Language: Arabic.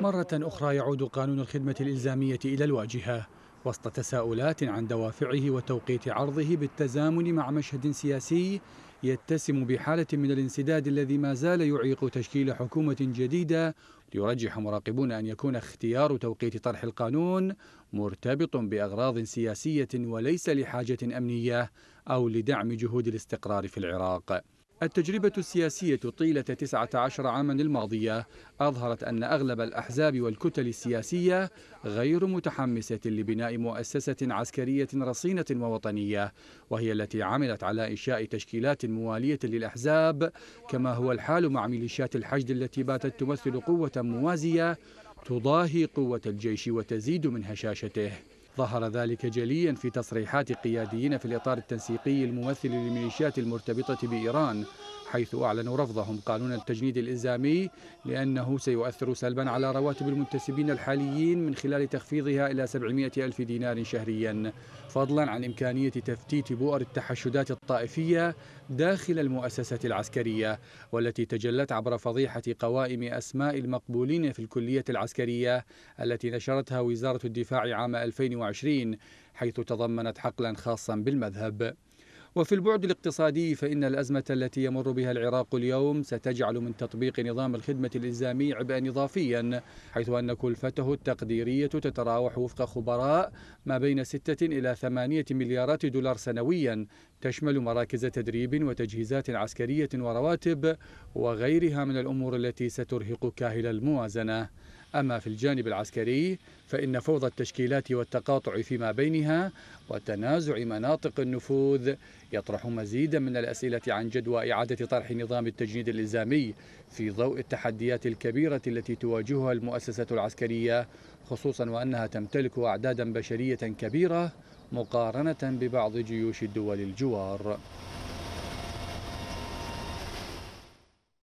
مرة أخرى يعود قانون الخدمة الإلزامية إلى الواجهة وسط تساؤلات عن دوافعه وتوقيت عرضه بالتزامن مع مشهد سياسي يتسم بحالة من الانسداد الذي ما زال يعيق تشكيل حكومة جديدة يرجح مراقبون أن يكون اختيار توقيت طرح القانون مرتبط بأغراض سياسية وليس لحاجة أمنية أو لدعم جهود الاستقرار في العراق التجربة السياسية طيلة 19 عاما الماضية أظهرت أن أغلب الأحزاب والكتل السياسية غير متحمسة لبناء مؤسسة عسكرية رصينة ووطنية وهي التي عملت على إنشاء تشكيلات موالية للأحزاب كما هو الحال مع ميليشيات الحشد التي باتت تمثل قوة موازية تضاهي قوة الجيش وتزيد من هشاشته ظهر ذلك جليا في تصريحات قياديين في الإطار التنسيقي الممثل للميليشيات المرتبطة بإيران حيث أعلنوا رفضهم قانون التجنيد الإلزامي لأنه سيؤثر سلبا على رواتب المنتسبين الحاليين من خلال تخفيضها إلى 700 ألف دينار شهريا فضلا عن إمكانية تفتيت بؤر التحشدات الطائفية داخل المؤسسة العسكرية والتي تجلت عبر فضيحة قوائم أسماء المقبولين في الكلية العسكرية التي نشرتها وزارة الدفاع عام 2020 2020 حيث تضمنت حقلا خاصا بالمذهب وفي البعد الاقتصادي فإن الأزمة التي يمر بها العراق اليوم ستجعل من تطبيق نظام الخدمة الإلزامي عبئا إضافيا حيث أن كلفته التقديرية تتراوح وفق خبراء ما بين 6 إلى 8 مليارات دولار سنويا تشمل مراكز تدريب وتجهيزات عسكرية ورواتب وغيرها من الأمور التي سترهق كاهل الموازنة أما في الجانب العسكري فإن فوضى التشكيلات والتقاطع فيما بينها وتنازع مناطق النفوذ يطرح مزيدا من الأسئلة عن جدوى إعادة طرح نظام التجنيد الإلزامي في ضوء التحديات الكبيرة التي تواجهها المؤسسة العسكرية خصوصا وأنها تمتلك أعدادا بشرية كبيرة مقارنة ببعض جيوش الدول الجوار